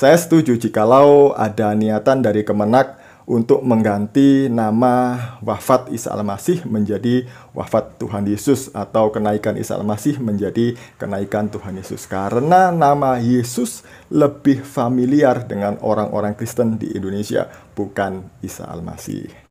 Saya setuju jikalau ada niatan dari Kemenak untuk mengganti nama wafat Isa Al-Masih menjadi wafat Tuhan Yesus atau kenaikan Isa Al-Masih menjadi kenaikan Tuhan Yesus karena nama Yesus lebih familiar dengan orang-orang Kristen di Indonesia bukan Isa Al-Masih.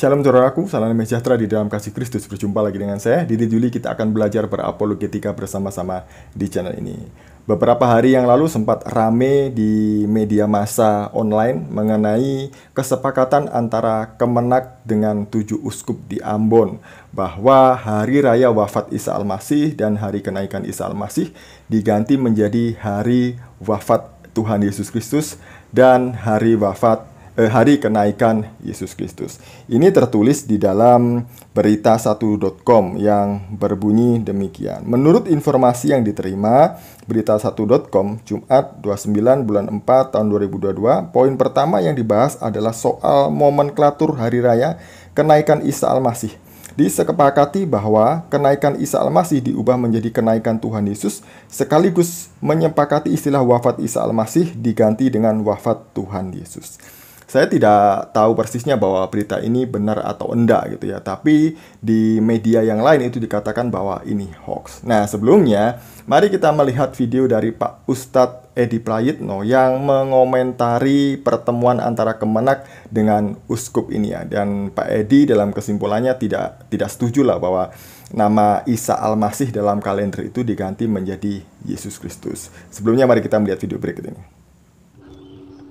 Shalom saudaraku, salam sejahtera di dalam kasih Kristus. Berjumpa lagi dengan saya, Didi Juli. Kita akan belajar berapologetika bersama-sama di channel ini. Beberapa hari yang lalu sempat rame di media massa online mengenai kesepakatan antara Kemenak dengan tujuh uskup di Ambon bahwa hari raya wafat Isa Al-Masih dan hari kenaikan Isa Al-Masih diganti menjadi hari wafat Tuhan Yesus Kristus dan hari wafat Eh, hari kenaikan Yesus Kristus. Ini tertulis di dalam berita1.com yang berbunyi demikian. Menurut informasi yang diterima, berita1.com Jumat 29 bulan 4 tahun 2022, poin pertama yang dibahas adalah soal momen nomenklatur hari raya kenaikan Isa Al-Masih. Disekepakati bahwa kenaikan Isa Al-Masih diubah menjadi kenaikan Tuhan Yesus, sekaligus menyepakati istilah wafat Isa Al-Masih diganti dengan wafat Tuhan Yesus. Saya tidak tahu persisnya bahwa berita ini benar atau enggak gitu ya, tapi di media yang lain itu dikatakan bahwa ini hoax. Nah, sebelumnya mari kita melihat video dari Pak Ustadz Edi Prayitno yang mengomentari pertemuan antara Kemenak dengan uskup ini ya. Dan Pak Edi dalam kesimpulannya tidak tidak setuju lah bahwa nama Isa Al-Masih dalam kalender itu diganti menjadi Yesus Kristus. Sebelumnya mari kita melihat video berikut ini.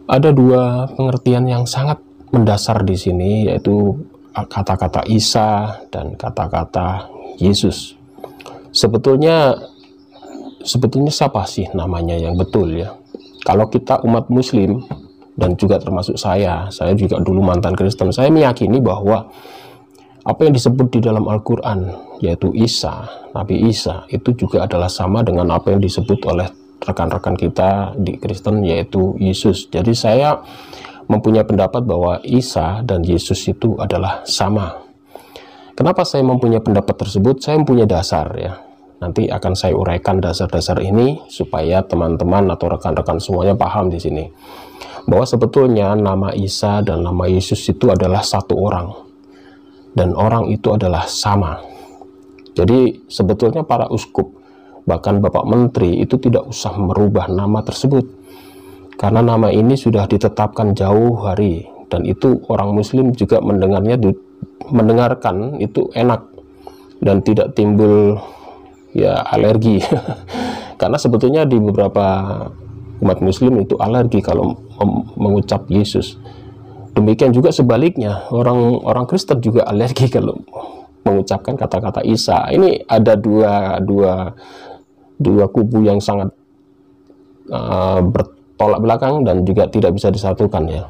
Ada dua pengertian yang sangat mendasar di sini, yaitu kata-kata Isa dan kata-kata Yesus. Sebetulnya, sebetulnya siapa sih namanya yang betul ya? Kalau kita umat Muslim dan juga termasuk saya, saya juga dulu mantan Kristen, saya meyakini bahwa apa yang disebut di dalam Al-Quran, yaitu Isa, Nabi Isa, itu juga adalah sama dengan apa yang disebut oleh rekan-rekan kita di Kristen yaitu Yesus. Jadi saya mempunyai pendapat bahwa Isa dan Yesus itu adalah sama. Kenapa saya mempunyai pendapat tersebut? Saya mempunyai dasar ya. Nanti akan saya uraikan dasar-dasar ini supaya teman-teman atau rekan-rekan semuanya paham di sini. Bahwa sebetulnya nama Isa dan nama Yesus itu adalah satu orang. Dan orang itu adalah sama. Jadi sebetulnya para uskup bahkan Bapak Menteri itu tidak usah merubah nama tersebut karena nama ini sudah ditetapkan jauh hari dan itu orang muslim juga mendengarnya mendengarkan itu enak dan tidak timbul ya alergi karena sebetulnya di beberapa umat muslim itu alergi kalau mengucap Yesus demikian juga sebaliknya orang orang Kristen juga alergi kalau mengucapkan kata-kata Isa. Ini ada dua dua dua kubu yang sangat uh, bertolak belakang dan juga tidak bisa disatukan ya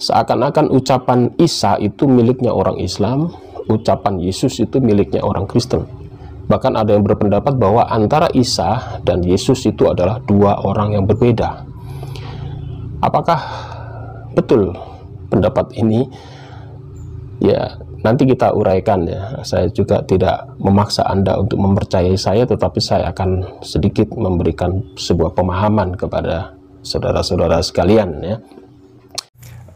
seakan-akan ucapan Isa itu miliknya orang Islam ucapan Yesus itu miliknya orang Kristen bahkan ada yang berpendapat bahwa antara Isa dan Yesus itu adalah dua orang yang berbeda apakah betul pendapat ini ya Nanti kita uraikan ya. Saya juga tidak memaksa Anda untuk mempercayai saya tetapi saya akan sedikit memberikan sebuah pemahaman kepada saudara-saudara sekalian ya.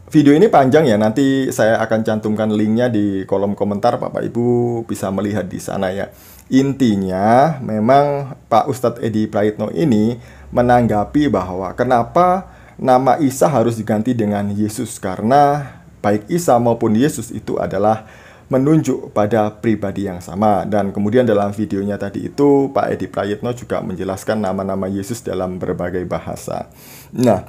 Video ini panjang ya, nanti saya akan cantumkan linknya di kolom komentar Bapak Ibu bisa melihat di sana ya. Intinya memang Pak Ustadz Edi Praitno ini menanggapi bahwa kenapa nama Isa harus diganti dengan Yesus karena baik Isa maupun Yesus itu adalah menunjuk pada pribadi yang sama. Dan kemudian dalam videonya tadi itu, Pak Edi Prayitno juga menjelaskan nama-nama Yesus dalam berbagai bahasa. Nah,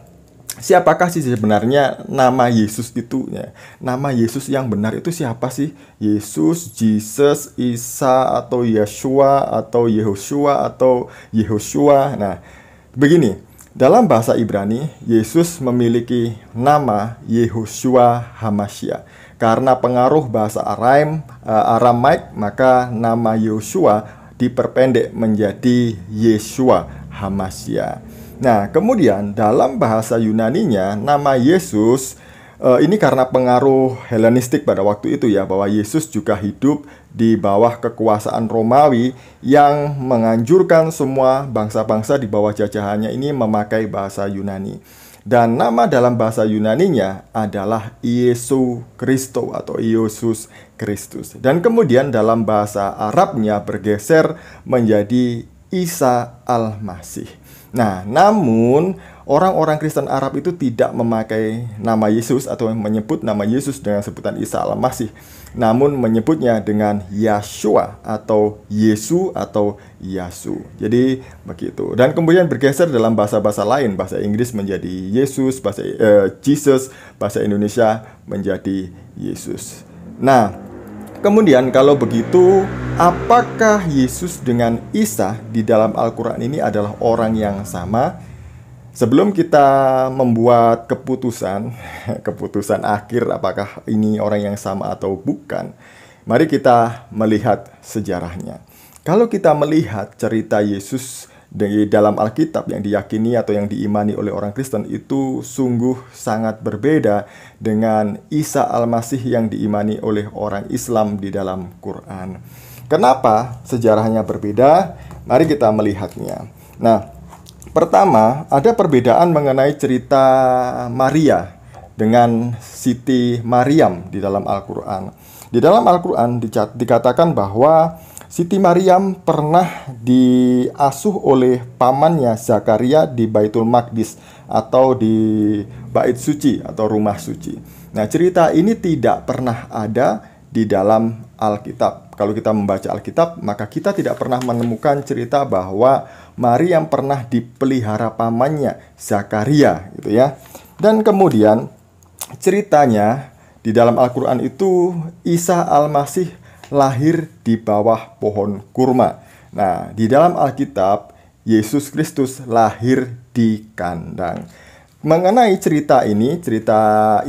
siapakah sih sebenarnya nama Yesus itu? Ya, nama Yesus yang benar itu siapa sih? Yesus, Jesus, Isa, atau Yeshua, atau Yehoshua, atau Yehoshua. Nah, begini, dalam bahasa Ibrani, Yesus memiliki nama Yehoshua Hamasya. Karena pengaruh bahasa Aramik eh, Aramaik, maka nama Yosua diperpendek menjadi Yeshua Hamasya. Nah, kemudian dalam bahasa Yunaninya, nama Yesus Uh, ini karena pengaruh Helenistik pada waktu itu ya bahwa Yesus juga hidup di bawah kekuasaan Romawi yang menganjurkan semua bangsa-bangsa di bawah jajahannya ini memakai bahasa Yunani. Dan nama dalam bahasa Yunaninya adalah Yesu Kristo atau Yesus Kristus. Dan kemudian dalam bahasa Arabnya bergeser menjadi Isa Al-Masih. Nah, namun orang-orang Kristen Arab itu tidak memakai nama Yesus atau menyebut nama Yesus dengan sebutan Isa Al-Masih, namun menyebutnya dengan Yeshua atau Yesu atau Yasu. Jadi begitu. Dan kemudian bergeser dalam bahasa-bahasa lain, bahasa Inggris menjadi Yesus, bahasa eh, Jesus, bahasa Indonesia menjadi Yesus. Nah, kemudian kalau begitu Apakah Yesus dengan Isa di dalam Al-Quran ini adalah orang yang sama? Sebelum kita membuat keputusan, keputusan akhir apakah ini orang yang sama atau bukan, mari kita melihat sejarahnya. Kalau kita melihat cerita Yesus di dalam Alkitab yang diyakini atau yang diimani oleh orang Kristen itu sungguh sangat berbeda dengan Isa Al-Masih yang diimani oleh orang Islam di dalam Quran. Kenapa sejarahnya berbeda? Mari kita melihatnya. Nah, pertama ada perbedaan mengenai cerita Maria dengan Siti Maryam di dalam Al-Qur'an. Di dalam Al-Qur'an dikatakan bahwa Siti Maryam pernah diasuh oleh pamannya Zakaria di Baitul Maqdis atau di Bait Suci atau rumah suci. Nah, cerita ini tidak pernah ada di dalam Alkitab. Kalau kita membaca Alkitab, maka kita tidak pernah menemukan cerita bahwa Maria yang pernah dipelihara pamannya Zakaria, gitu ya. Dan kemudian ceritanya di dalam Al-Qur'an itu Isa Al-Masih lahir di bawah pohon kurma. Nah, di dalam Alkitab Yesus Kristus lahir di kandang mengenai cerita ini, cerita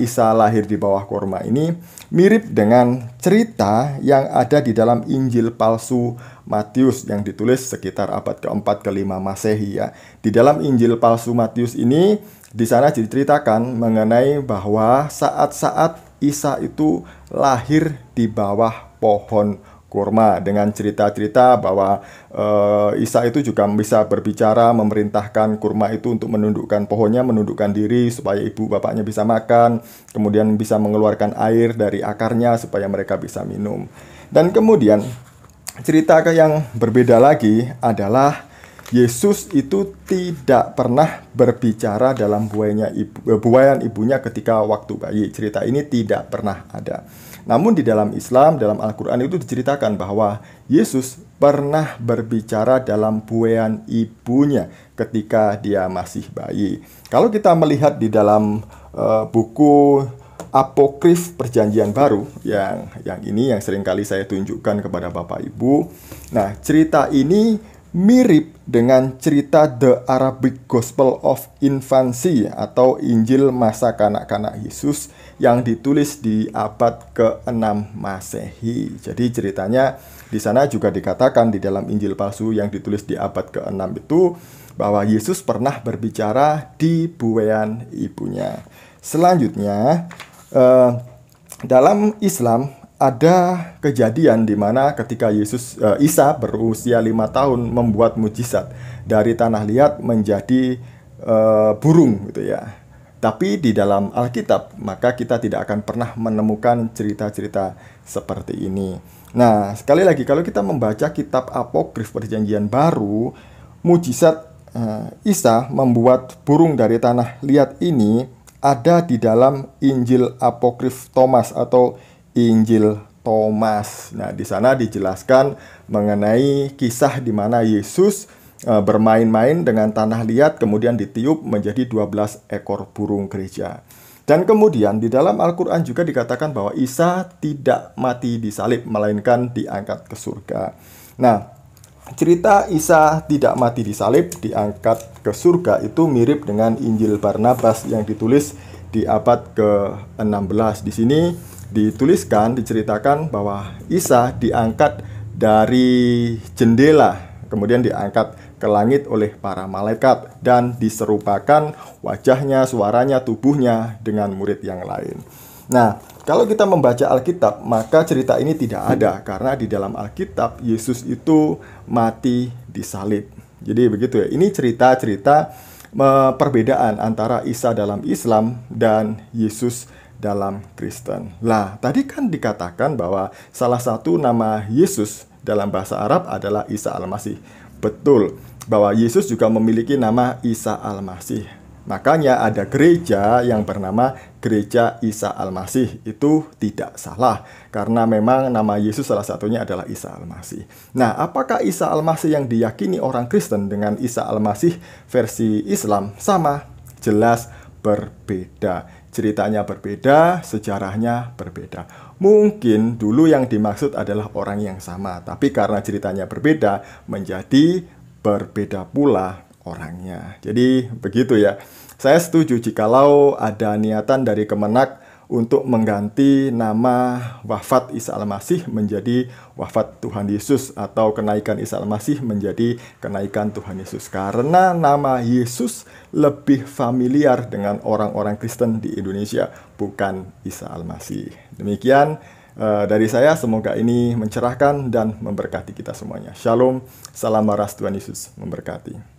Isa lahir di bawah kurma ini mirip dengan cerita yang ada di dalam Injil palsu Matius yang ditulis sekitar abad keempat kelima Masehi ya. Di dalam Injil palsu Matius ini di sana diceritakan mengenai bahwa saat-saat Isa itu lahir di bawah pohon kurma dengan cerita-cerita bahwa e, Isa itu juga bisa berbicara memerintahkan kurma itu untuk menundukkan pohonnya menundukkan diri supaya ibu bapaknya bisa makan kemudian bisa mengeluarkan air dari akarnya supaya mereka bisa minum dan kemudian cerita yang berbeda lagi adalah Yesus itu tidak pernah berbicara dalam buayanya ibu, eh, buayan ibunya ketika waktu bayi. Cerita ini tidak pernah ada. Namun di dalam Islam, dalam Al-Quran itu diceritakan bahwa Yesus pernah berbicara dalam buayan ibunya ketika dia masih bayi. Kalau kita melihat di dalam uh, buku apokrif perjanjian baru yang yang ini yang seringkali saya tunjukkan kepada Bapak Ibu. Nah, cerita ini mirip dengan cerita The Arabic Gospel of Infancy atau Injil masa kanak-kanak Yesus yang ditulis di abad ke-6 Masehi. Jadi ceritanya di sana juga dikatakan di dalam Injil palsu yang ditulis di abad ke-6 itu bahwa Yesus pernah berbicara di buayan ibunya. Selanjutnya eh, dalam Islam ada kejadian di mana ketika Yesus eh, Isa berusia lima tahun membuat mujizat dari tanah liat menjadi eh, burung gitu ya. Tapi di dalam Alkitab, maka kita tidak akan pernah menemukan cerita-cerita seperti ini. Nah, sekali lagi, kalau kita membaca kitab apokrif Perjanjian Baru, mujizat uh, Isa membuat burung dari tanah liat ini ada di dalam Injil apokrif Thomas atau Injil Thomas. Nah, di sana dijelaskan mengenai kisah di mana Yesus Eh, bermain-main dengan tanah liat kemudian ditiup menjadi 12 ekor burung gereja. Dan kemudian di dalam Al-Quran juga dikatakan bahwa Isa tidak mati di salib, melainkan diangkat ke surga. Nah, cerita Isa tidak mati di salib, diangkat ke surga itu mirip dengan Injil Barnabas yang ditulis di abad ke-16. Di sini dituliskan, diceritakan bahwa Isa diangkat dari jendela, kemudian diangkat ke langit oleh para malaikat dan diserupakan wajahnya, suaranya, tubuhnya dengan murid yang lain. Nah, kalau kita membaca Alkitab, maka cerita ini tidak ada karena di dalam Alkitab Yesus itu mati di salib. Jadi begitu ya. Ini cerita-cerita perbedaan antara Isa dalam Islam dan Yesus dalam Kristen. Lah, tadi kan dikatakan bahwa salah satu nama Yesus dalam bahasa Arab adalah Isa Al-Masih. Betul bahwa Yesus juga memiliki nama Isa Al-Masih. Makanya ada gereja yang bernama Gereja Isa Al-Masih. Itu tidak salah karena memang nama Yesus salah satunya adalah Isa Al-Masih. Nah, apakah Isa Al-Masih yang diyakini orang Kristen dengan Isa Al-Masih versi Islam sama? Jelas berbeda. Ceritanya berbeda, sejarahnya berbeda. Mungkin dulu yang dimaksud adalah orang yang sama, tapi karena ceritanya berbeda, menjadi berbeda pula orangnya. Jadi begitu ya. Saya setuju jikalau ada niatan dari Kemenak untuk mengganti nama wafat Isa Al-Masih menjadi wafat Tuhan Yesus atau kenaikan Isa Al-Masih menjadi kenaikan Tuhan Yesus karena nama Yesus lebih familiar dengan orang-orang Kristen di Indonesia bukan Isa Al-Masih. Demikian uh, dari saya, semoga ini mencerahkan dan memberkati kita semuanya. Shalom, salam waras Tuhan Yesus memberkati.